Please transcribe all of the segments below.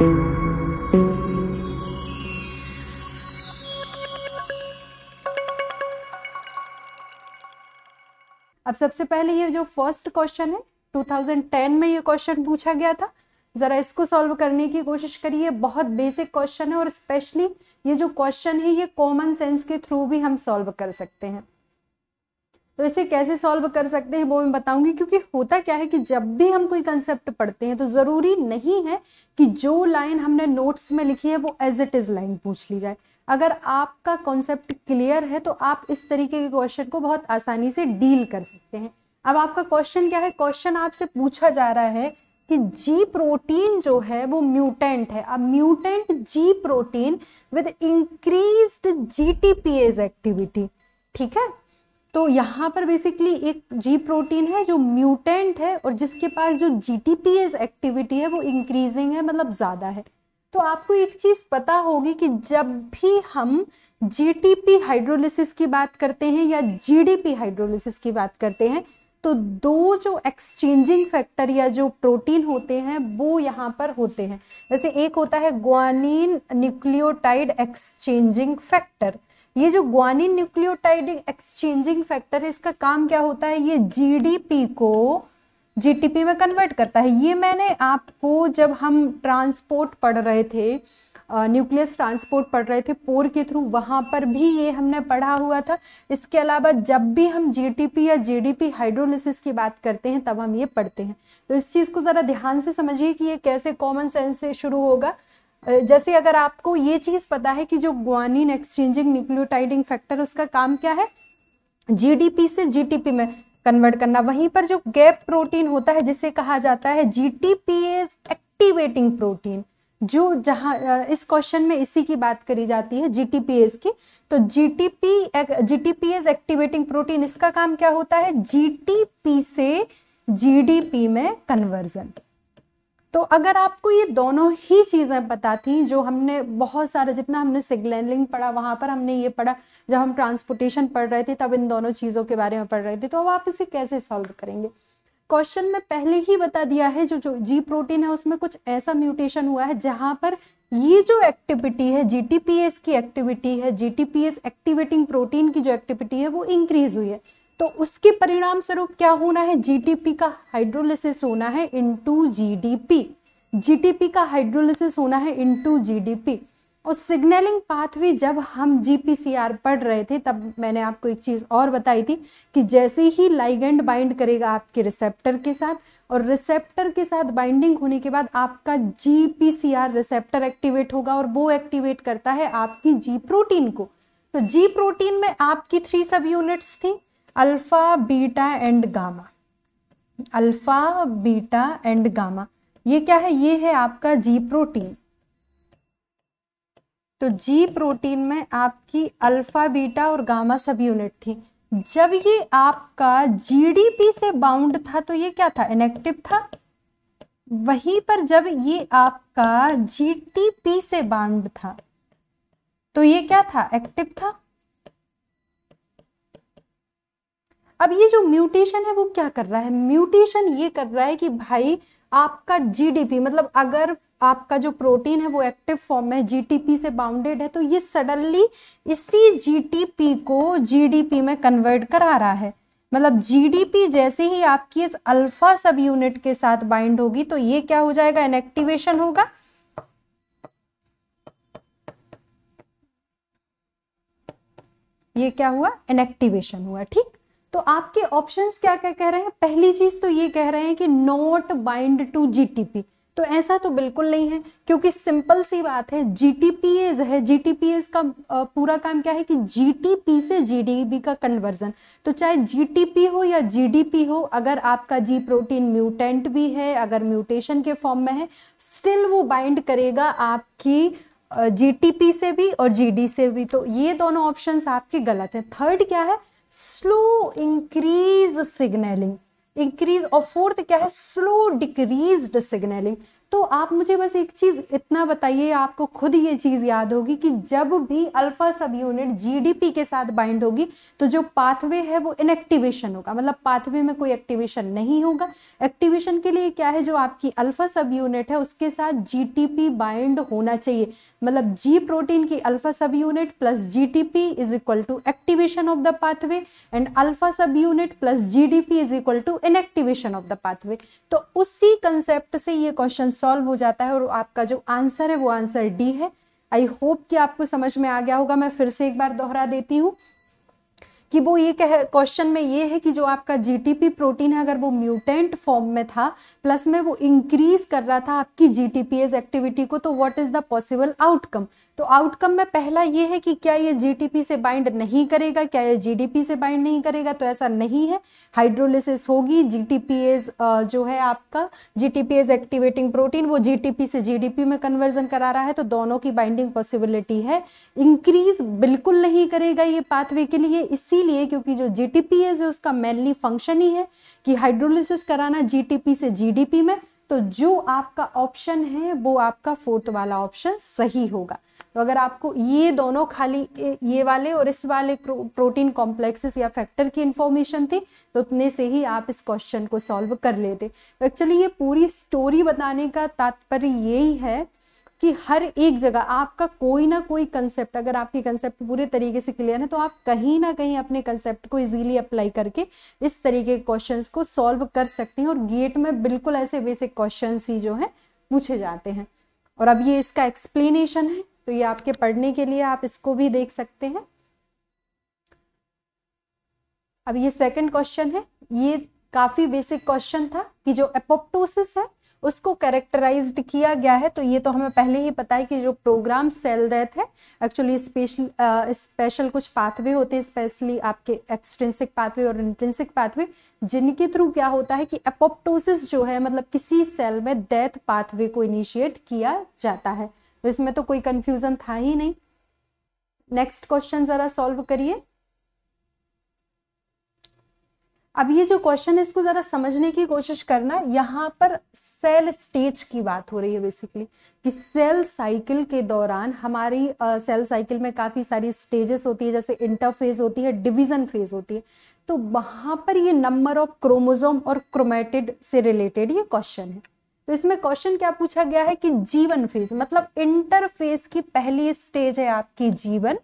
अब सबसे पहले ये जो फर्स्ट क्वेश्चन है 2010 में ये क्वेश्चन पूछा गया था ज़रा इसको सॉल्व करने की कोशिश करिए बहुत बेसिक क्वेश्चन है और स्पेशली ये जो क्वेश्चन है ये कॉमन सेंस के थ्रू भी हम सॉल्व कर सकते हैं तो इसे कैसे सॉल्व कर सकते हैं वो मैं बताऊंगी क्योंकि होता क्या है कि जब भी हम कोई कंसेप्ट पढ़ते हैं तो ज़रूरी नहीं है कि जो लाइन हमने नोट्स में लिखी है वो एज इट इज़ लाइन पूछ ली जाए अगर आपका कॉन्सेप्ट क्लियर है तो आप इस तरीके के क्वेश्चन को बहुत आसानी से डील कर सकते हैं अब आपका क्वेश्चन क्या है क्वेश्चन आपसे पूछा जा रहा है कि जी प्रोटीन जो है वो म्यूटेंट है अब mutant G protein with increased GTPase activity ठीक है तो यहाँ पर बेसिकली एक जी प्रोटीन है जो म्यूटेंट है और जिसके पास जो जी एक्टिविटी है वो इंक्रीजिंग है मतलब ज़्यादा है तो आपको एक चीज़ पता होगी कि जब भी हम जी हाइड्रोलिसिस की बात करते हैं या जी हाइड्रोलिसिस की बात करते हैं तो दो जो एक्सचेंजिंग फैक्टर या जो प्रोटीन होते हैं वो यहाँ पर होते हैं जैसे एक होता है ग्वानीन न्यूक्लियोटाइड एक्सचेंजिंग फैक्टर ये जो ग्वानिन न्यूक्लियोटाइड एक्सचेंजिंग फैक्टर है इसका काम क्या होता है ये जीडीपी को जीटीपी में कन्वर्ट करता है ये मैंने आपको जब हम ट्रांसपोर्ट पढ़ रहे थे न्यूक्लियस ट्रांसपोर्ट पढ़ रहे थे पोर के थ्रू वहाँ पर भी ये हमने पढ़ा हुआ था इसके अलावा जब भी हम जीटीपी या जीडीपी हाइड्रोलिसिस की बात करते हैं तब हम ये पढ़ते हैं तो इस चीज़ को ज़रा ध्यान से समझिए कि ये कैसे कॉमन सेंस से शुरू होगा जैसे अगर आपको ये चीज़ पता है कि जो ग्वानिन एक्सचेंजिंग न्यूक्लियोटाइडिंग फैक्टर उसका काम क्या है जीडीपी से जीटीपी में कन्वर्ट करना वहीं पर जो गैप प्रोटीन होता है जिसे कहा जाता है जीटीपी एज एक्टिवेटिंग प्रोटीन जो जहाँ इस क्वेश्चन में इसी की बात करी जाती है जीटीपीएस की तो जीटीपी जीटीपीएस एक्टिवेटिंग प्रोटीन इसका काम क्या होता है जीटीपी से जीडीपी में कन्वर्जन तो अगर आपको ये दोनों ही चीज़ें पता थी जो हमने बहुत सारा जितना हमने सिग्नलिंग पढ़ा वहाँ पर हमने ये पढ़ा जब हम ट्रांसपोर्टेशन पढ़ रहे थे तब इन दोनों चीज़ों के बारे में पढ़ रहे थे तो अब आप इसे कैसे सॉल्व करेंगे क्वेश्चन में पहले ही बता दिया है जो जो जी प्रोटीन है उसमें कुछ ऐसा म्यूटेशन हुआ है जहाँ पर ये जो एक्टिविटी है जी की एक्टिविटी है जी एक्टिवेटिंग प्रोटीन की जो एक्टिविटी है वो इंक्रीज हुई है तो उसके परिणाम स्वरूप क्या होना है जीटीपी का हाइड्रोलिसिस होना है इनटू जीडीपी जीटीपी का हाइड्रोलिसिस होना है इनटू जीडीपी और सिग्नलिंग पाथवे जब हम जीपीसीआर पढ़ रहे थे तब मैंने आपको एक चीज़ और बताई थी कि जैसे ही लाइगेंड बाइंड करेगा आपके रिसेप्टर के साथ और रिसेप्टर के साथ बाइंडिंग होने के बाद आपका जीपीसीआर रिसेप्टर एक्टिवेट होगा और वो एक्टिवेट करता है आपकी जी प्रोटीन को तो जी प्रोटीन में आपकी थ्री सब यूनिट्स थी alpha beta and gamma alpha beta and gamma ये क्या है ये है आपका जी प्रोटीन तो जी प्रोटीन में आपकी अल्फ़ा बीटा और गामा सब यूनिट थी जब ये आपका जीडीपी से बाउंड था तो ये क्या था इनएक्टिव था वहीं पर जब ये आपका जीटीपी से बाउंड था तो ये क्या था एक्टिव था अब ये जो म्यूटेशन है वो क्या कर रहा है म्यूटेशन ये कर रहा है कि भाई आपका जीडीपी मतलब अगर आपका जो प्रोटीन है वो एक्टिव फॉर्म में जीटीपी से बाउंडेड है तो ये सडनली इसी जीटीपी को जीडीपी में कन्वर्ट करा रहा है मतलब जीडीपी जैसे ही आपकी इस अल्फा सब यूनिट के साथ बाइंड होगी तो ये क्या हो जाएगा इनएक्टिवेशन होगा ये क्या हुआ इनएक्टिवेशन हुआ ठीक तो आपके ऑप्शंस क्या क्या कह रहे हैं पहली चीज तो ये कह रहे हैं कि नॉट बाइंड टू जीटीपी तो ऐसा तो बिल्कुल नहीं है क्योंकि सिंपल सी बात है एज है जीटीपीएज का पूरा काम क्या है कि जीटीपी से जीडीपी का कन्वर्जन तो चाहे जीटीपी हो या जीडीपी हो अगर आपका जी प्रोटीन म्यूटेंट भी है अगर म्यूटेशन के फॉर्म में है स्टिल वो बाइंड करेगा आपकी जीटीपी से भी और जीडी से भी तो ये दोनों ऑप्शंस आपके गलत है थर्ड क्या है slow increase signaling increase or fourth kya slow decreased signaling तो आप मुझे बस एक चीज़ इतना बताइए आपको खुद ये चीज़ याद होगी कि जब भी अल्फ़ा सब यूनिट जीडीपी के साथ बाइंड होगी तो जो पाथवे है वो इनएक्टिवेशन होगा मतलब पाथवे में कोई एक्टिवेशन नहीं होगा एक्टिवेशन के लिए क्या है जो आपकी अल्फ़ा सब यूनिट है उसके साथ जी बाइंड होना चाहिए मतलब जी प्रोटीन की alpha subunit plus GTP is equal to activation of the pathway and alpha subunit plus G is equal to inactivation of the pathway तो उसी कंसेप्ट से ये क्वेश्चन सॉल्व हो जाता है और आपका जो आंसर है वो आंसर डी है आई होप कि आपको समझ में आ गया होगा मैं फिर से एक बार दोहरा देती हूँ कि वो ये कह क्वेश्चन में ये है कि जो आपका जीटीपी प्रोटीन है अगर वो म्यूटेंट फॉर्म में था प्लस में वो इंक्रीज कर रहा था आपकी जीटीपीएस एक्टिविटी को तो what is the possible outcome तो आउटकम में पहला ये है कि क्या ये जीटीपी से बाइंड नहीं करेगा क्या ये जीडीपी से बाइंड नहीं करेगा तो ऐसा नहीं है हाइड्रोलिसिस होगी एज जो है आपका एज एक्टिवेटिंग प्रोटीन वो जीटीपी से जीडीपी में कन्वर्जन करा रहा है तो दोनों की बाइंडिंग पॉसिबिलिटी है इंक्रीज बिल्कुल नहीं करेगा ये पाथवे के लिए इसीलिए क्योंकि जो जी है उसका मेनली फंक्शन ही है कि हाइड्रोलिसिस कराना जी से जी में तो जो आपका ऑप्शन है वो आपका फोर्थ वाला ऑप्शन सही होगा तो अगर आपको ये दोनों खाली ये वाले और इस वाले प्रोटीन कॉम्प्लेक्सेस या फैक्टर की इन्फॉर्मेशन थी तो उतने से ही आप इस क्वेश्चन को सॉल्व कर लेते तो एक्चुअली ये पूरी स्टोरी बताने का तात्पर्य यही है कि हर एक जगह आपका कोई ना कोई कंसेप्ट अगर आपकी कंसेप्ट पूरे तरीके से क्लियर है तो आप कहीं ना कहीं अपने कंसेप्ट को इजीली अप्लाई करके इस तरीके के क्वेश्चंस को सॉल्व कर सकते हैं और गेट में बिल्कुल ऐसे बेसिक क्वेश्चंस ही जो है पूछे जाते हैं और अब ये इसका एक्सप्लेनेशन है तो ये आपके पढ़ने के लिए आप इसको भी देख सकते हैं अब ये सेकेंड क्वेश्चन है ये काफी बेसिक क्वेश्चन था कि जो एपोप्टोसिस है उसको कैरेक्टराइज किया गया है तो ये तो हमें पहले ही पता है कि जो प्रोग्राम सेल डेथ है एक्चुअली स्पेशल स्पेशल कुछ पाथवे होते हैं स्पेशली आपके एक्सट्रेंसिक पाथवे और इंट्रेंसिक पाथवे जिनके थ्रू क्या होता है कि एपोप्टोसिस जो है मतलब किसी सेल में डेथ पाथवे को इनिशिएट किया जाता है तो इसमें तो कोई कन्फ्यूजन था ही नहीं नेक्स्ट क्वेश्चन जरा सॉल्व करिए अब ये जो क्वेश्चन है इसको ज़रा समझने की कोशिश करना यहाँ पर सेल स्टेज की बात हो रही है बेसिकली कि सेल साइकिल के दौरान हमारी सेल साइकिल में काफ़ी सारी स्टेजेस होती है जैसे इंटरफेज होती है डिवीज़न फेज होती है तो वहां पर ये नंबर ऑफ क्रोमोजोम और क्रोमेटिड से रिलेटेड ये क्वेश्चन है तो इसमें क्वेश्चन क्या पूछा गया है कि जीवन फेज मतलब इंटरफेज की पहली स्टेज है आपकी जीवन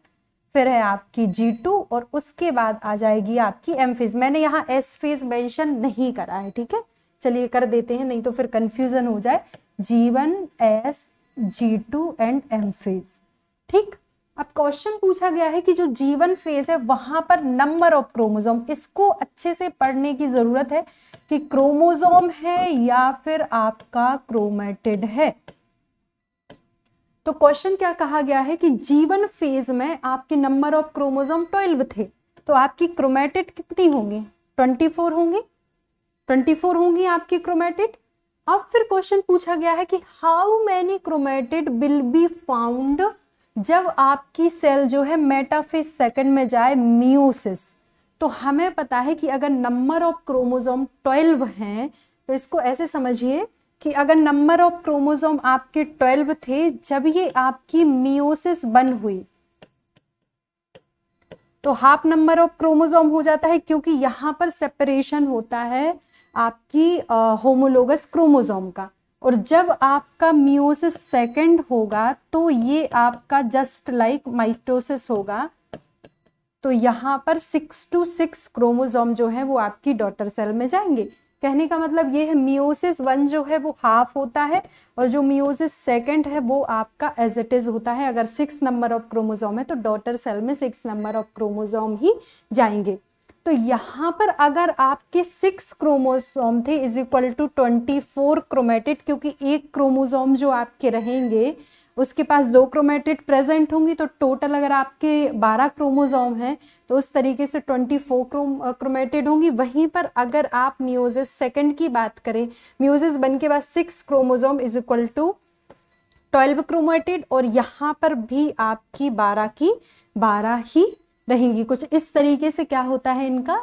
फिर है आपकी जी टू और उसके बाद आ जाएगी आपकी एम फेज मैंने यहाँ एस फेज मेंशन नहीं करा है ठीक है चलिए कर देते हैं नहीं तो फिर कंफ्यूजन हो जाए G one S G two and M phase ठीक अब क्वेश्चन पूछा गया है कि जो जीवन फेज है वहां पर नंबर ऑफ क्रोमोजोम इसको अच्छे से पढ़ने की जरूरत है कि क्रोमोजोम है या फिर आपका क्रोमेटिड है तो क्वेश्चन क्या कहा गया है कि जीवन फेज में आपके नंबर ऑफ क्रोमोजोम ट्वेल्व थे तो आपकी क्रोमेटिड कितनी होंगी ट्वेंटी फोर होंगी ट्वेंटी फोर होंगी आपकी क्रोमेटिड अब फिर क्वेश्चन पूछा गया है कि how many chromatid will be found जब आपकी सेल जो है मेटाफेज सेकंड में जाए मियोसिस तो हमें पता है कि अगर नंबर ऑफ क्रोमोजोम 12 हैं तो इसको ऐसे समझिए कि अगर नंबर ऑफ क्रोमोसोम आपके ट्वेल्व थे जब ये आपकी मियोसिस बन हुई तो हाफ नंबर ऑफ क्रोमोसोम हो जाता है क्योंकि यहां पर सेपरेशन होता है आपकी होमोलोगस क्रोमोसोम का और जब आपका मियोसिस सेकंड होगा तो ये आपका जस्ट लाइक माइटोसिस होगा तो यहां पर सिक्स टू सिक्स क्रोमोसोम जो है वो आपकी डॉटर सेल में जाएंगे कहने का मतलब ये है मियोसिस वन जो है वो हाफ होता है और जो मियोसिस सेकंड है वो आपका एज इट इज होता है अगर सिक्स नंबर ऑफ क्रोमोजोम है तो डॉटर सेल में सिक्स नंबर ऑफ क्रोमोजोम ही जाएंगे तो यहाँ पर अगर आपके सिक्स क्रोमोसोम थे is equal to twenty four chromatid क्योंकि एक क्रोमोसोम जो आपके रहेंगे उसके पास दो क्रोमेटिड प्रेजेंट होंगी तो टोटल अगर आपके 12 क्रोमोजोम हैं तो उस तरीके से 24 क्रोम क्रोमेटेड होंगी वहीं पर अगर आप म्यूजिस सेकंड की बात करें म्यूजिस बन के बाद six chromosome is equal to twelve chromatid और यहाँ पर भी आपकी बारह की बारह ही रहेंगी कुछ इस तरीके से क्या होता है इनका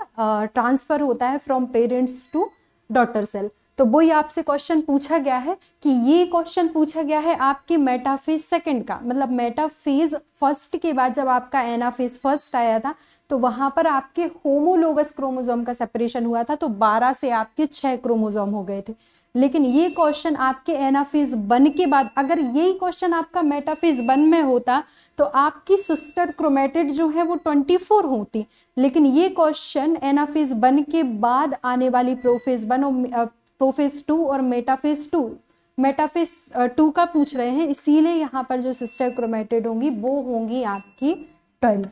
ट्रांसफ़र होता है from parents to daughter cell तो वही आपसे क्वेश्चन पूछा गया है कि ये क्वेश्चन पूछा गया है आपके मेटाफेज सेकंड का मतलब मेटाफेज फर्स्ट के बाद जब आपका एनाफेज फर्स्ट आया था तो वहां पर आपके होमोलोगस क्रोमोजोम का सेपरेशन हुआ था तो 12 से आपके 6 क्रोमोजोम हो गए थे लेकिन ये क्वेश्चन आपके एनाफेज वन के बाद अगर यही क्वेश्चन आपका मेटाफेज वन में होता तो आपकी सिस्टर क्रोमेटेड जो है वो 24 होती लेकिन ये क्वेश्चन एनाफेज वन के बाद आने वाली प्रोफेज वन और प्रोफेज टू और मेटाफेज टू मेटाफेज टू का पूछ रहे हैं इसीलिए यहाँ पर जो सिस्टर क्रोमेटेड होंगी वो होंगी आपकी ट्वेल्व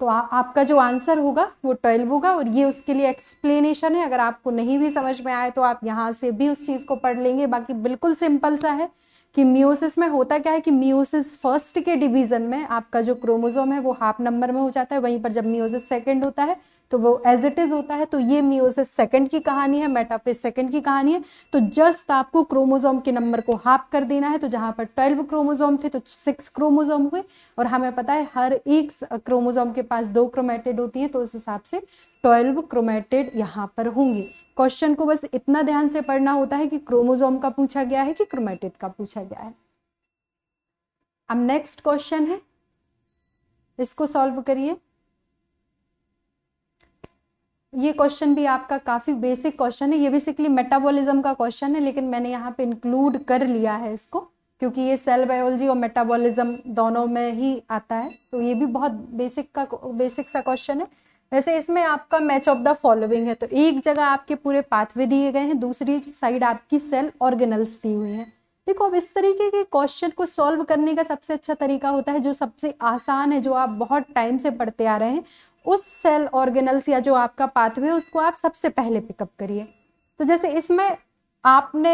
तो आ, आपका जो आंसर होगा वो ट्वेल्व होगा और ये उसके लिए एक्सप्लेनेशन है अगर आपको नहीं भी समझ में आए तो आप यहाँ से भी उस चीज़ को पढ़ लेंगे बाकी बिल्कुल सिंपल सा है कि मियोसिस में होता क्या है कि मियोसिस फर्स्ट के डिवीजन में आपका जो क्रोमोजोम है वो हाफ नंबर में हो जाता है वहीं पर जब मियोसिस सेकेंड होता है तो वो एज इट इज होता है तो ये मियोसिस सेकंड की कहानी है मेटाफिस सेकंड की कहानी है तो जस्ट आपको क्रोमोजोम के नंबर को हाफ कर देना है तो जहां पर ट्वेल्व क्रोमोजोम थे तो सिक्स क्रोमोजोम हुए और हमें पता है हर एक क्रोमोजोम के पास दो क्रोमेटेड होती है तो उस हिसाब से ट्वेल्व क्रोमेटेड यहाँ पर होंगे क्वेश्चन को बस इतना ध्यान से पढ़ना होता है कि क्रोमोजोम का पूछा गया है कि क्रोमेटेड का पूछा गया है अब नेक्स्ट क्वेश्चन है इसको सॉल्व करिए ये क्वेश्चन भी आपका काफ़ी बेसिक क्वेश्चन है ये बेसिकली मेटाबॉलिज्म का क्वेश्चन है लेकिन मैंने यहाँ पे इंक्लूड कर लिया है इसको क्योंकि ये सेल बायोलॉजी और मेटाबॉलिज्म दोनों में ही आता है तो ये भी बहुत बेसिक का बेसिक सा क्वेश्चन है वैसे इसमें आपका मैच ऑफ द फॉलोइंग है तो एक जगह आपके पूरे पाथवे दिए गए हैं दूसरी साइड आपकी सेल ऑर्गेनल्स दी हुई है देखो अब इस तरीके के क्वेश्चन को सॉल्व करने का सबसे अच्छा तरीका होता है जो सबसे आसान है जो आप बहुत टाइम से पढ़ते आ रहे हैं उस सेल ऑर्गेनल्स या जो आपका पाथवे है उसको आप सबसे पहले पिकअप करिए तो जैसे इसमें आपने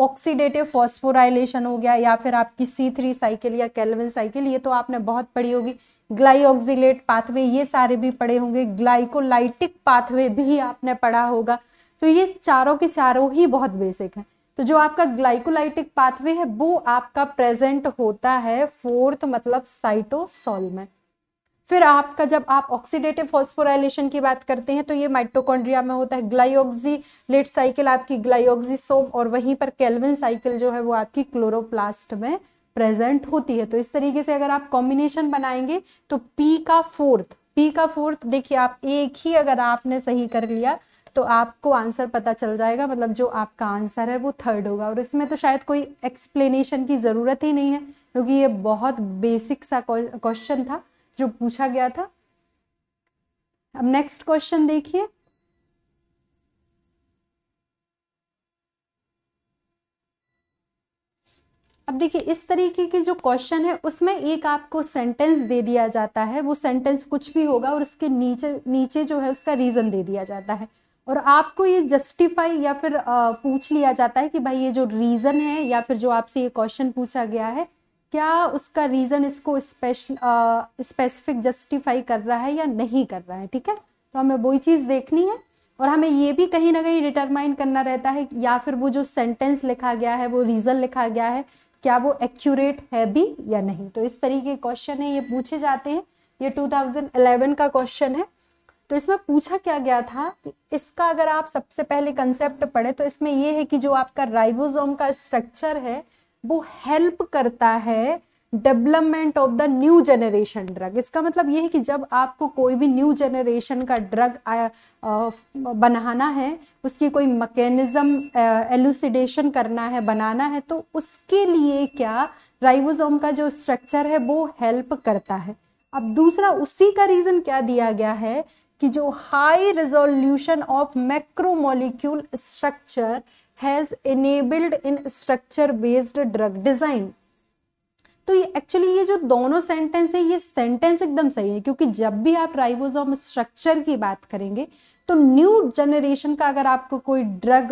ऑक्सीडेटिव फॉस्फोराइलेशन हो गया या फिर आपकी सी थ्री साइकिल या कैलविन साइकिल ये तो आपने बहुत पढ़ी होगी ग्लाइऑक्सिलेट पाथवे ये सारे भी पढ़े होंगे ग्लाइकोलाइटिक पाथवे भी आपने पढ़ा होगा तो ये चारों के चारों ही बहुत बेसिक हैं तो जो आपका ग्लाइकोलाइटिक पाथवे है वो आपका प्रेजेंट होता है फोर्थ मतलब साइटोसॉल में फिर आपका जब आप ऑक्सीडेटिव फॉस्फोराइलेशन की बात करते हैं तो ये माइटोकॉन्ड्रिया में होता है लेट साइकिल आपकी सोम और वहीं पर कैलविन साइकिल जो है वो आपकी क्लोरोप्लास्ट में प्रेजेंट होती है तो इस तरीके से अगर आप कॉम्बिनेशन बनाएंगे तो पी का फोर्थ पी का फोर्थ देखिए आप एक ही अगर आपने सही कर लिया तो आपको आंसर पता चल जाएगा मतलब जो आपका आंसर है वो थर्ड होगा और इसमें तो शायद कोई एक्सप्लेनेशन की ज़रूरत ही नहीं है क्योंकि ये बहुत बेसिक सा क्वेश्चन था जो पूछा गया था अब नेक्स्ट क्वेश्चन देखिए अब देखिए इस तरीके के जो क्वेश्चन है उसमें एक आपको सेंटेंस दे दिया जाता है वो सेंटेंस कुछ भी होगा और उसके नीचे नीचे जो है उसका रीज़न दे दिया जाता है और आपको ये जस्टिफाई या फिर आ, पूछ लिया जाता है कि भाई ये जो रीज़न है या फिर जो आपसे ये क्वेश्चन पूछा गया है क्या उसका रीज़न इसको स्पेसिफिक जस्टिफाई कर रहा है या नहीं कर रहा है ठीक है तो हमें वही चीज़ देखनी है और हमें ये भी कहीं ना कहीं डिटरमाइन करना रहता है या फिर वो जो सेंटेंस लिखा गया है वो रीज़न लिखा गया है क्या वो एक्यूरेट है भी या नहीं तो इस तरीके क्वेश्चन है ये पूछे जाते हैं ये 2011 का क्वेश्चन है तो इसमें पूछा क्या गया था कि इसका अगर आप सबसे पहले कंसेप्ट पढ़े तो इसमें ये है कि जो आपका राइबोसोम का स्ट्रक्चर है वो हेल्प करता है development of the new generation drug इसका मतलब ये है कि जब आपको कोई भी न्यू जनरेशन का ड्रग बनाना है उसकी कोई मकैनिज्म एलुसिडेशन करना है बनाना है तो उसके लिए क्या राइबोसोम का जो स्ट्रक्चर है वो हेल्प करता है अब दूसरा उसी का रीज़न क्या दिया गया है कि जो high resolution of macromolecule structure has enabled in structure based drug design तो ये एक्चुअली ये जो दोनों सेंटेंस है ये सेंटेंस एकदम सही है क्योंकि जब भी आप राइबोसोम स्ट्रक्चर की बात करेंगे तो न्यू जनरेशन का अगर आपको कोई ड्रग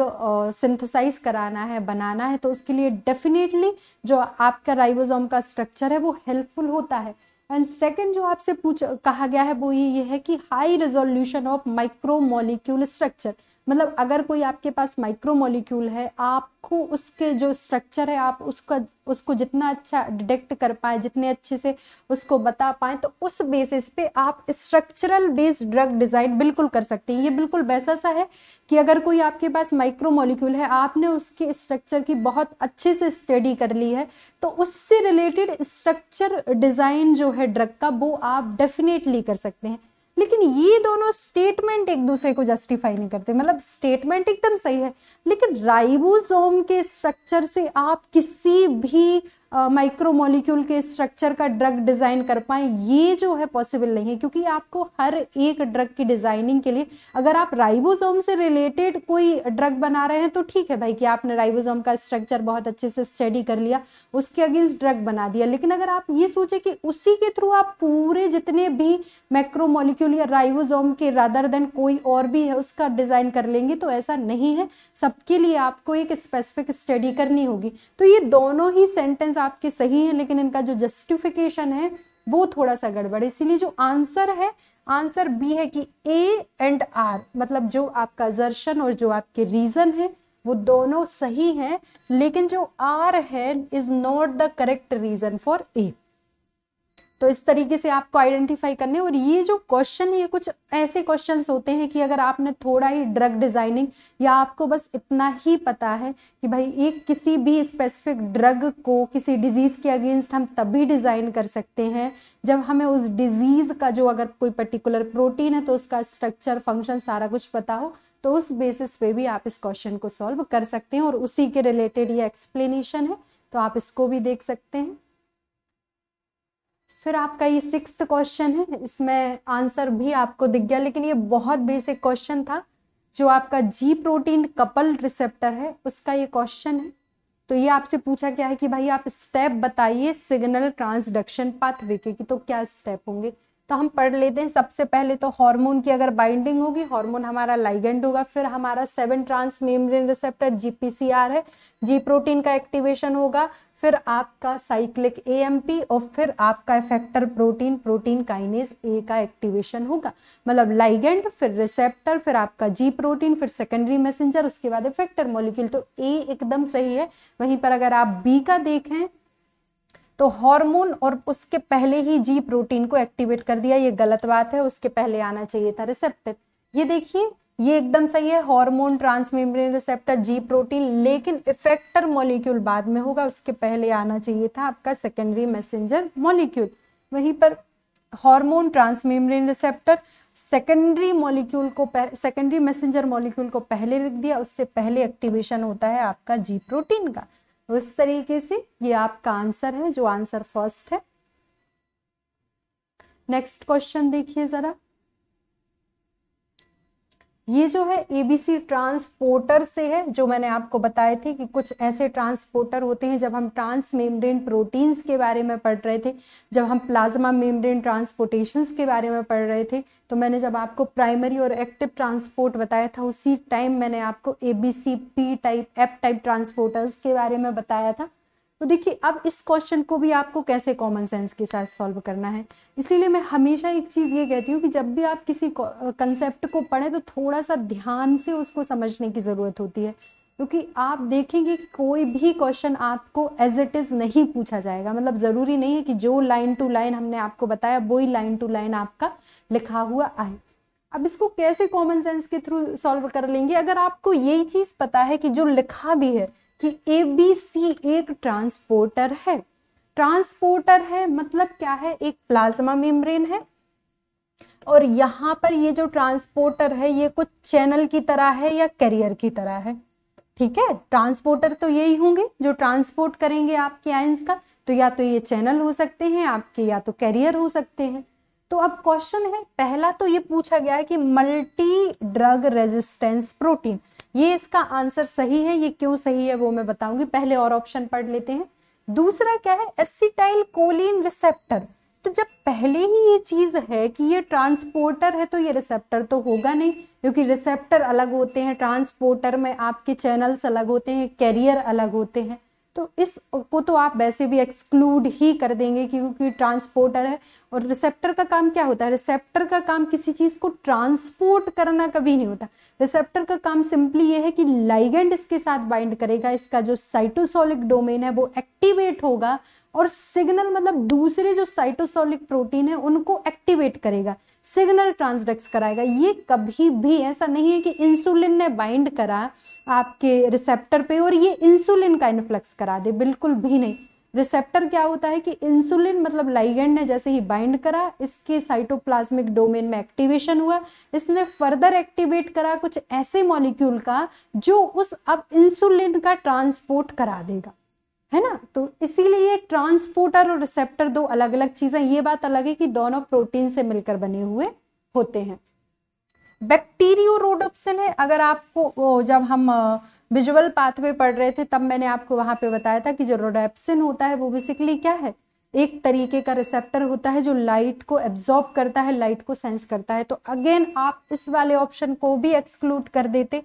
सिंथेसाइज कराना है बनाना है तो उसके लिए डेफिनेटली जो आपका राइबोसोम का स्ट्रक्चर है वो हेल्पफुल होता है एंड सेकेंड जो आपसे पूछ कहा गया है वो ये, ये है कि high resolution of micro molecule structure मतलब अगर कोई आपके पास माइक्रो मॉलिक्यूल है आपको उसके जो स्ट्रक्चर है आप उसका उसको जितना अच्छा डिटेक्ट कर पाए जितने अच्छे से उसको बता पाए तो उस बेसिस पे आप स्ट्रक्चरल बेस्ड ड्रग डिज़ाइन बिल्कुल कर सकते हैं ये बिल्कुल वैसा सा है कि अगर कोई आपके पास माइक्रो मॉलिक्यूल है आपने उसके स्ट्रक्चर की बहुत अच्छे से स्टडी कर ली है तो उससे रिलेटेड स्ट्रक्चर डिज़ाइन जो है ड्रग का वो आप डेफिनेटली कर सकते हैं लेकिन ये दोनों स्टेटमेंट एक दूसरे को जस्टिफाई नहीं करते मतलब स्टेटमेंट एकदम सही है लेकिन राइबोसोम के स्ट्रक्चर से आप किसी भी माइक्रोमोलिक्यूल के स्ट्रक्चर का ड्रग डिज़ाइन कर पाएँ ये जो है पॉसिबल नहीं है क्योंकि आपको हर एक ड्रग की डिज़ाइनिंग के लिए अगर आप राइबोसोम से रिलेटेड कोई ड्रग बना रहे हैं तो ठीक है भाई कि आपने राइबोसोम का स्ट्रक्चर बहुत अच्छे से स्टडी कर लिया उसके अगेंस्ट ड्रग बना दिया लेकिन अगर आप ये सोचें कि उसी के थ्रू आप पूरे जितने भी माइक्रोमोलिक्यूल या राइबोजोम के रादर देन कोई और भी है उसका डिज़ाइन कर लेंगे तो ऐसा नहीं है सबके लिए आपको एक स्पेसिफिक स्टडी करनी होगी तो ये दोनों ही सेंटेंस क्वेश्चंस आपके सही हैं लेकिन इनका जो जस्टिफिकेशन है वो थोड़ा सा गड़बड़ है इसीलिए जो आंसर है आंसर बी है कि ए एंड आर मतलब जो आपका जर्शन और जो आपके रीजन है वो दोनों सही हैं लेकिन जो आर है is not the correct reason for A तो इस तरीके से आपको आइडेंटिफाई करने और ये जो क्वेश्चन ये कुछ ऐसे क्वेश्चन होते हैं कि अगर आपने थोड़ा ही ड्रग डिज़ाइनिंग या आपको बस इतना ही पता है कि भाई एक किसी भी स्पेसिफिक ड्रग को किसी डिजीज़ के अगेंस्ट हम तभी डिज़ाइन कर सकते हैं जब हमें उस डिजीज़ का जो अगर कोई पर्टिकुलर प्रोटीन है तो उसका स्ट्रक्चर फंक्शन सारा कुछ पता हो तो उस बेसिस पे भी आप इस क्वेश्चन को सॉल्व कर सकते हैं और उसी के रिलेटेड ये एक्सप्लेनेशन है तो आप इसको भी देख सकते हैं फिर आपका ये सिक्स क्वेश्चन है इसमें आंसर भी आपको दिख गया लेकिन ये बहुत बेसिक क्वेश्चन था जो आपका जी प्रोटीन कपल रिसेप्टर है उसका ये क्वेश्चन है तो ये आपसे पूछा क्या है कि भाई आप स्टेप बताइए सिग्नल ट्रांसडक्शन पाथवे के तो क्या स्टेप होंगे तो हम पढ़ लेते हैं सबसे पहले तो हार्मोन की अगर बाइंडिंग होगी हार्मोन हमारा लाइगेंड होगा फिर हमारा seven trans membrane receptor GPCR है जी प्रोटीन का एक्टिवेशन होगा फिर आपका साइक्लिक ए और फिर आपका effector protein protein kinase A का एक्टिवेशन होगा मतलब लाइगेंड फिर रिसेप्टर फिर आपका जी प्रोटीन फिर सेकेंडरी मैसेंजर उसके बाद इफेक्टर मॉलिक्यूल तो ए एकदम सही है वहीं पर अगर आप बी का देखें तो हार्मोन और उसके पहले ही जी प्रोटीन को एक्टिवेट कर दिया ये गलत बात है उसके पहले आना चाहिए था रिसेप्टर ये देखिए ये एकदम सही है hormone transmembrane receptor G protein लेकिन इफेक्टर मॉलिक्यूल बाद में होगा उसके पहले आना चाहिए था आपका सेकेंडरी मैसेंजर मॉलिक्यूल वहीं पर hormone transmembrane receptor secondary molecule को सेकेंडरी मैसेंजर मॉलिक्यूल को पहले रख दिया उससे पहले एक्टिवेशन होता है आपका जी प्रोटीन का उस तो तरीके से ये आपका आंसर है जो आंसर फर्स्ट है नेक्स्ट क्वेश्चन देखिए जरा ये जो है एबीसी ट्रांसपोर्टर से है जो मैंने आपको बताए थे कि कुछ ऐसे ट्रांसपोर्टर होते हैं जब हम ट्रांस मेम्ब्रेन प्रोटीन्स के बारे में पढ़ रहे थे जब हम प्लाज्मा मेम्ब्रेन ट्रांसपोर्टेशंस के बारे में पढ़ रहे थे तो मैंने जब आपको प्राइमरी और एक्टिव ट्रांसपोर्ट बताया था उसी टाइम मैंने आपको A B C P type F type transporters के बारे में बताया था तो देखिए अब इस क्वेश्चन को भी आपको कैसे कॉमन सेंस के साथ सॉल्व करना है इसीलिए मैं हमेशा एक चीज़ ये कहती हूँ कि जब भी आप किसी कंसेप्ट को पढ़ें तो थोड़ा सा ध्यान से उसको समझने की ज़रूरत होती है क्योंकि आप देखेंगे कि कोई भी क्वेश्चन आपको एज इट इज़ नहीं पूछा जाएगा मतलब ज़रूरी नहीं है कि जो लाइन टू लाइन हमने आपको बताया वही लाइन टू लाइन आपका लिखा हुआ आए अब इसको कैसे कॉमन सेंस के थ्रू सॉल्व कर लेंगे अगर आपको यही चीज़ पता है कि जो लिखा भी है कि ए बी सी एक ट्रांसपोर्टर है ट्रांसपोर्टर है मतलब क्या है एक प्लाज्मा मेम्ब्रेन है और यहां पर ये जो ट्रांसपोर्टर है ये कुछ चैनल की तरह है या कैरियर की तरह है ठीक है ट्रांसपोर्टर तो यही होंगे जो ट्रांसपोर्ट करेंगे आपके आयंस का तो या तो ये चैनल हो सकते हैं आपके या तो कैरियर हो सकते हैं तो अब क्वेश्चन है पहला तो ये पूछा गया है कि मल्टी ड्रग रेजिस्टेंस प्रोटीन ये इसका आंसर सही है ये क्यों सही है वो मैं बताऊंगी पहले और ऑप्शन पढ़ लेते हैं दूसरा क्या है एसिटाइल कोलिन रिसेप्टर तो जब पहले ही ये चीज़ है कि ये ट्रांसपोर्टर है तो ये रिसेप्टर तो होगा नहीं क्योंकि रिसेप्टर अलग होते हैं ट्रांसपोर्टर में आपके चैनल्स अलग होते हैं कैरियर अलग होते हैं तो इस को तो आप वैसे भी एक्सक्लूड ही कर देंगे क्योंकि ट्रांसपोर्टर है और रिसेप्टर का काम क्या होता है रिसेप्टर का काम किसी चीज़ को ट्रांसपोर्ट करना कभी नहीं होता रिसेप्टर का काम सिंपली ये है कि लाइगेंड इसके साथ बाइंड करेगा इसका जो साइटोसोलिक डोमेन है वो एक्टिवेट होगा और सिग्नल मतलब दूसरे जो साइटोसोलिक प्रोटीन है उनको एक्टिवेट करेगा सिग्नल ट्रांसडक्स कराएगा ये कभी भी ऐसा नहीं है कि इंसुलिन ने बाइंड करा आपके रिसेप्टर पे और ये इंसुलिन का इन्फ्लक्स करा दे बिल्कुल भी नहीं रिसेप्टर क्या होता है कि इंसुलिन मतलब लाइगेंड ने जैसे ही बाइंड करा इसके साइटोप्लाज्मिक डोमेन में एक्टिवेशन हुआ इसने फर्दर एक्टिवेट करा कुछ ऐसे मॉलिक्यूल का जो उस अब इंसुलिन का ट्रांसपोर्ट करा देगा है ना तो इसीलिए ट्रांसपोर्टर और रिसेप्टर दो अलग अलग चीजें ये बात अलग है कि दोनों प्रोटीन से मिलकर बने हुए होते हैं बैक्टीरियो रोड ऑप्शन है अगर आपको जब हम विजुअल पाथवे पढ़ रहे थे तब मैंने आपको वहां पे बताया था कि जो रोडोप्सिन होता है वो बेसिकली क्या है एक तरीके का रिसेप्टर होता है जो लाइट को एब्जॉर्ब करता है लाइट को सेंस करता है तो अगेन आप इस वाले ऑप्शन को भी एक्सक्लूड कर देते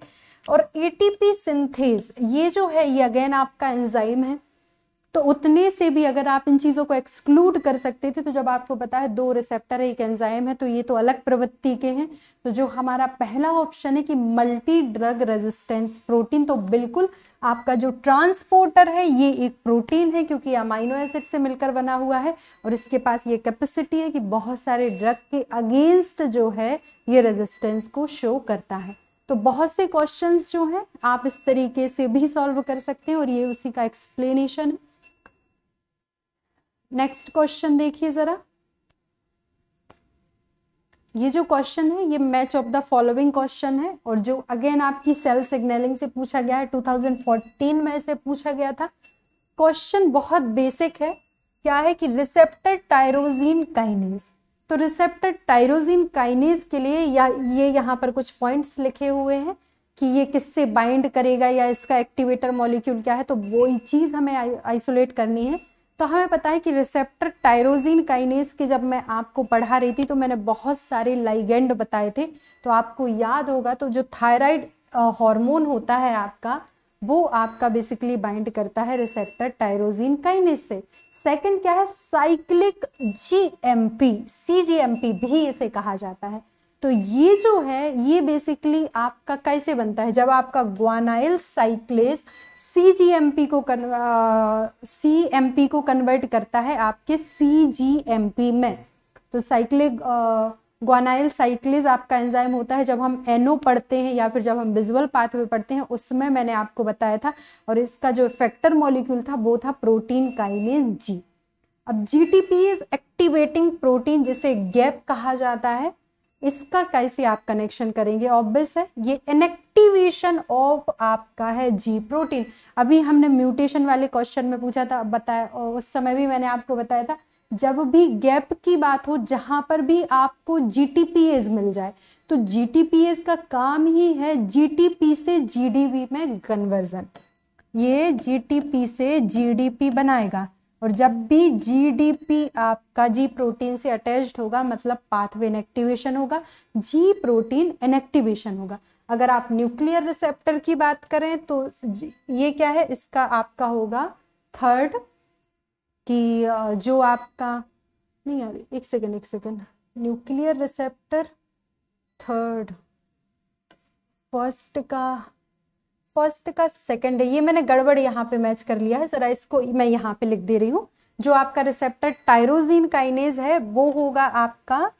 और एटीपी सिंथेज ये जो है ये अगेन आपका एंजाइम है तो उतने से भी अगर आप इन चीज़ों को एक्सक्लूड कर सकते थे तो जब आपको पता है दो रिसेप्टर एक एंजाइम है तो ये तो अलग प्रवृत्ति के हैं तो जो हमारा पहला ऑप्शन है कि मल्टी ड्रग रेजिस्टेंस प्रोटीन तो बिल्कुल आपका जो ट्रांसपोर्टर है ये एक प्रोटीन है क्योंकि अमाइनो एसिड से मिलकर बना हुआ है और इसके पास ये कैपेसिटी है कि बहुत सारे ड्रग के अगेंस्ट जो है ये रेजिस्टेंस को शो करता है तो बहुत से क्वेश्चंस जो हैं आप इस तरीके से भी सॉल्व कर सकते हैं और ये उसी का एक्सप्लेनेशन है नेक्स्ट क्वेश्चन देखिए जरा ये जो क्वेश्चन है ये match of the following question है और जो अगेन आपकी सेल सिग्नलिंग से पूछा गया है 2014 में से पूछा गया था क्वेश्चन बहुत बेसिक है क्या है कि रिसेप्टर टायरोजीन काइनेज तो रिसेप्टर टायरोजीन काइनेज के लिए या ये यहाँ पर कुछ पॉइंट्स लिखे हुए हैं कि ये किससे बाइंड करेगा या इसका एक्टिवेटर मॉलिक्यूल क्या है तो वही चीज़ हमें आइसोलेट करनी है तो हमें पता है कि रिसेप्टर टायरोजिन काइनेस के जब मैं आपको पढ़ा रही थी तो मैंने बहुत सारे लाइगेंड बताए थे तो आपको याद होगा तो जो थायराइड हार्मोन होता है आपका वो आपका बेसिकली बाइंड करता है रिसेप्टर टायरोजिन काइनेस से सेकंड क्या है साइक्लिक जीएमपी सीजीएमपी भी इसे कहा जाता है तो ये जो है ये बेसिकली आपका कैसे बनता है जब आपका guanylyl cyclase C G M P को सी एम पी को कन्वर्ट करता है आपके सी जी एम पी में तो साइक्ले ग्वानाइल साइक्लेज आपका एंजाइम होता है जब हम एनओ पढ़ते हैं या फिर जब हम विजुअल पाथवे पढ़ते हैं उसमें मैंने आपको बताया था और इसका जो इफेक्टर मॉलिक्यूल था वो था प्रोटीन काइनेज जी अब G T P is activating protein जिसे गैप कहा जाता है इसका कैसे आप कनेक्शन करेंगे ऑब्वियस है ये इनएक्टिवेशन ऑफ आपका है जी प्रोटीन अभी हमने म्यूटेशन वाले क्वेश्चन में पूछा था बताया और उस समय भी मैंने आपको बताया था जब भी गैप की बात हो जहां पर भी आपको जी मिल जाए तो जी का काम ही है जी से जी में कन्वर्जन ये जी से जी बनाएगा और जब भी जीडीपी आपका जी प्रोटीन से अटैच्ड होगा मतलब पाथवे इनएक्टिवेशन होगा जी प्रोटीन इनएक्टिवेशन होगा अगर आप न्यूक्लियर रिसेप्टर की बात करें तो ये क्या है इसका आपका होगा थर्ड कि जो आपका नहीं यार एक सेकेंड एक second nuclear receptor third first का फर्स्ट का सेकेंड है ये मैंने गड़बड़ यहाँ पे मैच कर लिया है ज़रा इसको मैं यहाँ पे लिख दे रही हूँ जो आपका रिसेप्टर टायरोजीन काइनेज है वो होगा आपका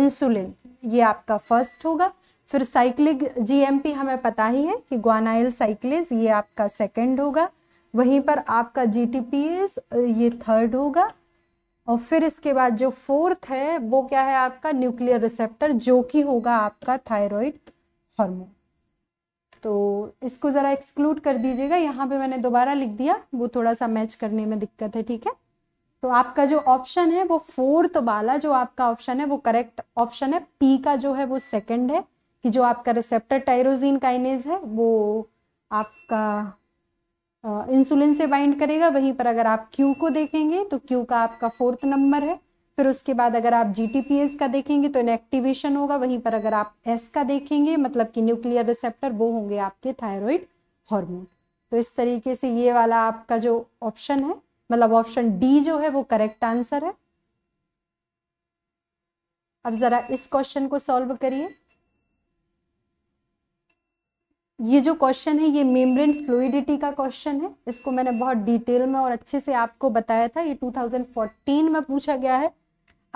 इंसुलिन ये आपका फर्स्ट होगा फिर साइक्लिक जीएमपी हमें पता ही है कि ग्वानाइल साइक्लेज ये आपका सेकंड होगा वहीं पर आपका जीटीपीएस ये थर्ड होगा और फिर इसके बाद जो फोर्थ है वो क्या है आपका न्यूक्लियर रिसेप्टर जो कि होगा आपका थायराइड हार्मोन तो इसको ज़रा एक्सक्लूड कर दीजिएगा यहाँ पे मैंने दोबारा लिख दिया वो थोड़ा सा मैच करने में दिक्कत है ठीक है तो आपका जो ऑप्शन है वो फोर्थ वाला जो आपका ऑप्शन है वो करेक्ट ऑप्शन है पी का जो है वो सेकंड है कि जो आपका रिसेप्टर टाइरोजीन काइनेज है वो आपका इंसुलिन से बाइंड करेगा वहीं पर अगर आप क्यू को देखेंगे तो क्यू का आपका फोर्थ नंबर है फिर उसके बाद अगर आप जी का देखेंगे तो इनएक्टिवेशन होगा वहीं पर अगर आप एस का देखेंगे मतलब कि न्यूक्लियर रिसेप्टर वो होंगे आपके थायराइड हार्मोन तो इस तरीके से ये वाला आपका जो ऑप्शन है मतलब ऑप्शन डी जो है वो करेक्ट आंसर है अब जरा इस क्वेश्चन को सॉल्व करिए ये जो क्वेश्चन है ये मेम्ब्रेन फ्लूडिटी का क्वेश्चन है इसको मैंने बहुत डिटेल में और अच्छे से आपको बताया था ये 2014 में पूछा गया है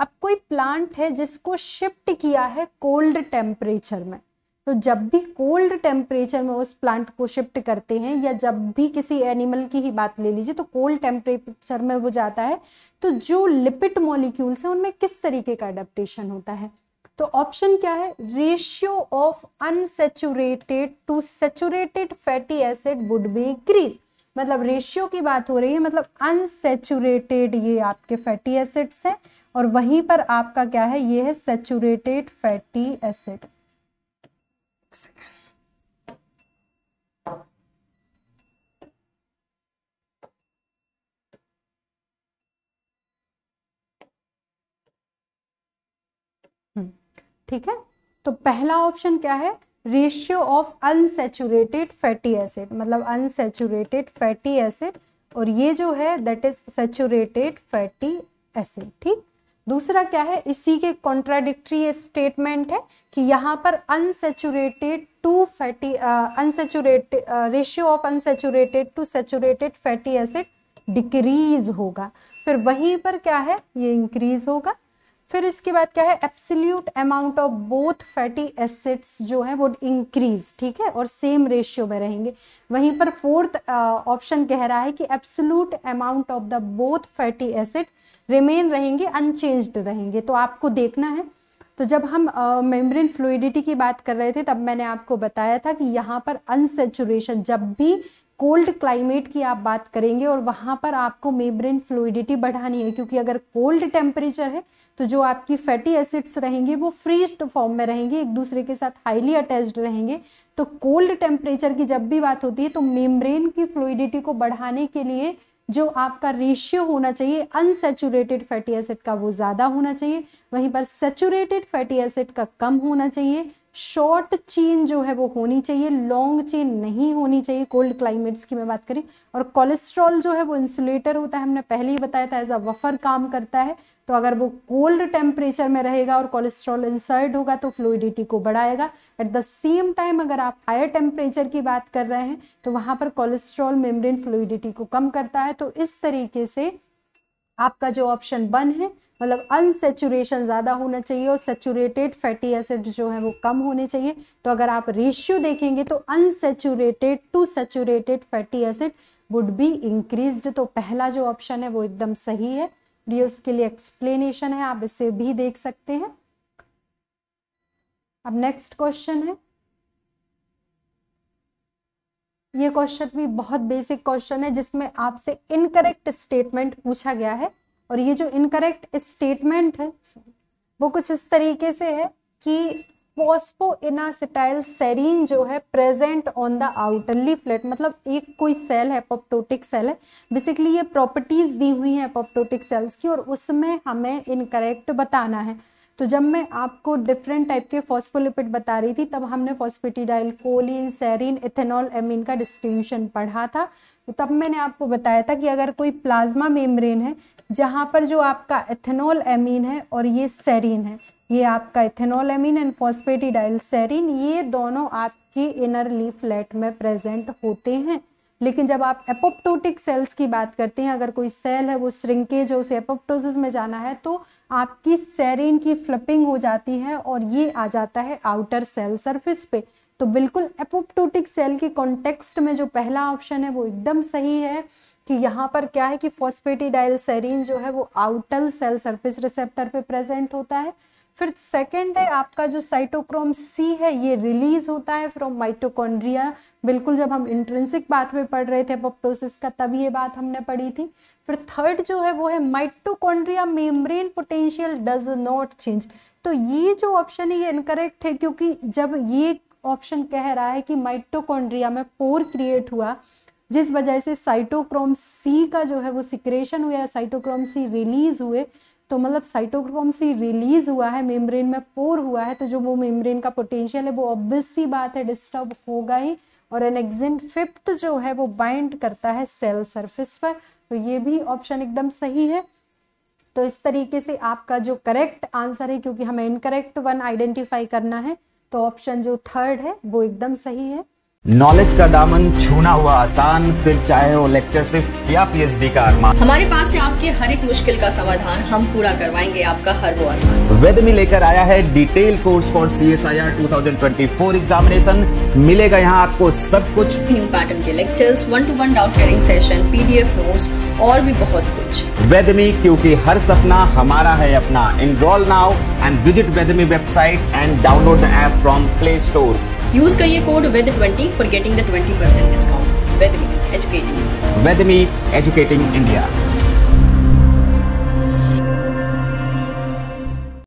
अब कोई प्लांट है जिसको शिफ्ट किया है कोल्ड टेम्परेचर में तो जब भी कोल्ड टेम्परेचर में उस प्लांट को शिफ्ट करते हैं या जब भी किसी एनिमल की ही बात ले लीजिए तो कोल्ड टेम्परेचर में वो जाता है तो जो लिपिड मॉलिक्यूल्स हैं उनमें किस तरीके का अडेप्टेशन होता है तो ऑप्शन क्या है ratio of unsaturated to saturated fatty acid would be increase मतलब रेशियो की बात हो रही है मतलब अनसेचुरेटेड ये आपके फैटी एसिड्स हैं और वहीं पर आपका क्या है ये है सेचुरेटेड फैटी एसिड ठीक है तो पहला ऑप्शन क्या है ratio of unsaturated fatty acid मतलब अनसेचुरेटेड फैटी एसिड और ये जो है that is saturated fatty acid ठीक दूसरा क्या है इसी के कॉन्ट्राडिक्ट्री स्टेटमेंट है कि यहाँ पर unsaturated to fatty unsaturated ratio of unsaturated to saturated fatty acid decrease होगा फिर वहीं पर क्या है ये इंक्रीज होगा फिर इसके बाद क्या है absolute amount of both fatty acids जो है वो इंक्रीज ठीक है और सेम रेशियो में रहेंगे वहीं पर फोर्थ ऑप्शन uh, कह रहा है कि absolute amount of the both fatty acid remain रहेंगे अनचेंज्ड रहेंगे तो आपको देखना है तो जब हम मेम्ब्रेन uh, फ्लूडिटी की बात कर रहे थे तब मैंने आपको बताया था कि यहाँ पर अनसेचुरेशन जब भी कोल्ड क्लाइमेट की आप बात करेंगे और वहाँ पर आपको मेब्रेन फ्लूडिटी बढ़ानी है क्योंकि अगर कोल्ड टेम्परेचर है तो जो आपकी फैटी एसिड्स रहेंगे वो फ्रीज्ड फॉर्म में रहेंगे एक दूसरे के साथ हाईली अटैच्ड रहेंगे तो कोल्ड टेम्परेचर की जब भी बात होती है तो मेम्ब्रेन की फ्लूडिटी को बढ़ाने के लिए जो आपका रेशियो होना चाहिए अनसेचुरेटेड फैटी एसिड का वो ज़्यादा होना चाहिए वहीं पर सेचुरेटेड फैटी एसिड का कम होना चाहिए शॉर्ट चेन जो है वो होनी चाहिए लॉन्ग चेन नहीं होनी चाहिए कोल्ड क्लाइमेट्स की मैं बात करी और कोलेस्ट्रॉल जो है वो इंसुलेटर होता है हमने पहले ही बताया था एज अ वफर काम करता है तो अगर वो कोल्ड टेम्परेचर में रहेगा और कोलेस्ट्रॉल इंसर्ट होगा तो फ्लूडिटी को बढ़ाएगा एट द सेम टाइम अगर आप हायर टेम्परेचर की बात कर रहे हैं तो वहाँ पर कोलेस्ट्रॉल मेम्ब्रेन फ्लूडिटी को कम करता है तो इस तरीके से आपका जो ऑप्शन वन है मतलब अनसेचुरेशन ज़्यादा होना चाहिए और सेचुरेटेड फैटी एसिड जो है वो कम होने चाहिए तो अगर आप रेशियो देखेंगे तो unsaturated to saturated fatty acid would be increase तो पहला जो ऑप्शन है वो एकदम सही है ये उसके लिए एक्सप्लेनेशन है आप इसे भी देख सकते हैं अब नेक्स्ट क्वेश्चन है ये क्वेश्चन भी बहुत बेसिक क्वेश्चन है जिसमें आपसे इनकरेक्ट स्टेटमेंट पूछा गया है और ये जो इनकरेक्ट स्टेटमेंट है वो कुछ इस तरीके से है कि इनासिटाइल सेरीन जो है प्रेजेंट ऑन द आउटर लेट मतलब एक कोई सेल है पॉप्टोटिक सेल है बेसिकली ये प्रॉपर्टीज दी हुई हैं पॉप्टोटिक सेल्स की और उसमें हमें इनकरेक्ट बताना है तो जब मैं आपको डिफरेंट टाइप के फॉस्फोलिपिड बता रही थी तब हमने phosphatidyl choline serine ethanol amine का डिस्ट्रीब्यूशन पढ़ा था तब मैंने आपको बताया था कि अगर कोई प्लाज्मा मेम्ब्रेन है जहाँ पर जो आपका एथेनॉल एमीन है और ये सेरीन है ये आपका ethanol amine and phosphatidyl serine ये दोनों आपकी इनर लीफलेट में प्रेजेंट होते हैं लेकिन जब आप एपोप्टोटिक सेल्स की बात करते हैं अगर कोई सेल है वो श्रिंकेज है उसे एपोप्टोसिस में जाना है तो आपकी सेरिन की फ्लिपिंग हो जाती है और ये आ जाता है आउटर सेल सरफेस पे तो बिल्कुल एपोप्टोटिक सेल के कॉन्टेक्स्ट में जो पहला ऑप्शन है वो एकदम सही है कि यहाँ पर क्या है कि फॉस्फेटिडाइलसेरीन जो है वो आउटल सेल सरफेस रिसेप्टर पे प्रेजेंट होता है फिर सेकेंड है आपका जो साइटोक्रोम सी है ये रिलीज होता है फ्रॉम माइटोकॉन्ड्रिया बिल्कुल जब हम इंट्रेंसिक बात में पढ़ रहे थे अपोप्टोसिस का तब ये बात हमने पढ़ी थी फिर थर्ड जो है वो है mitochondria membrane potential does not change तो ये जो ऑप्शन है ये इनकरेक्ट है क्योंकि जब ये ऑप्शन कह रहा है कि माइटोकॉन्ड्रिया में पोर क्रिएट हुआ जिस वजह से साइटोक्रोम सी का जो है वो सिक्रेशन हुआ या साइटोक्रोम सी रिलीज हुए तो मतलब साइटोक्रोम सी रिलीज हुआ है मेम्ब्रेन में पोर हुआ है तो जो वो मेम्ब्रेन का पोटेंशियल है वो ऑब्वियस सी बात है डिस्टर्ब होगा ही और एनेक्सिन फिफ्थ जो है वो बाइंड करता है सेल सरफेस पर तो ये भी ऑप्शन एकदम सही है तो इस तरीके से आपका जो करेक्ट आंसर है क्योंकि हमें इनकरेक्ट वन आइडेंटिफाई करना है तो ऑप्शन जो थर्ड है वो एकदम सही है नॉलेज का दामन छूना हुआ आसान फिर चाहे वो लेक्चर सिर्फ या पीएचडी का अरमान हमारे पास है आपके हर एक मुश्किल का समाधान हम पूरा करवाएंगे आपका हर वो अरमान वेद में लेकर आया है detail course for C S I R two thousand twenty four examination मिलेगा यहाँ आपको सब कुछ न्यू पैटर्न के lectures one to one doubt clearing session PDF note और भी बहुत कुछ वेदमी क्यूँकी हर सपना हमारा है अपना enrol now and visit Vedemy website and download the app from Play Store use करिए code with twenty for getting the twenty percent discount with me educating with me educating India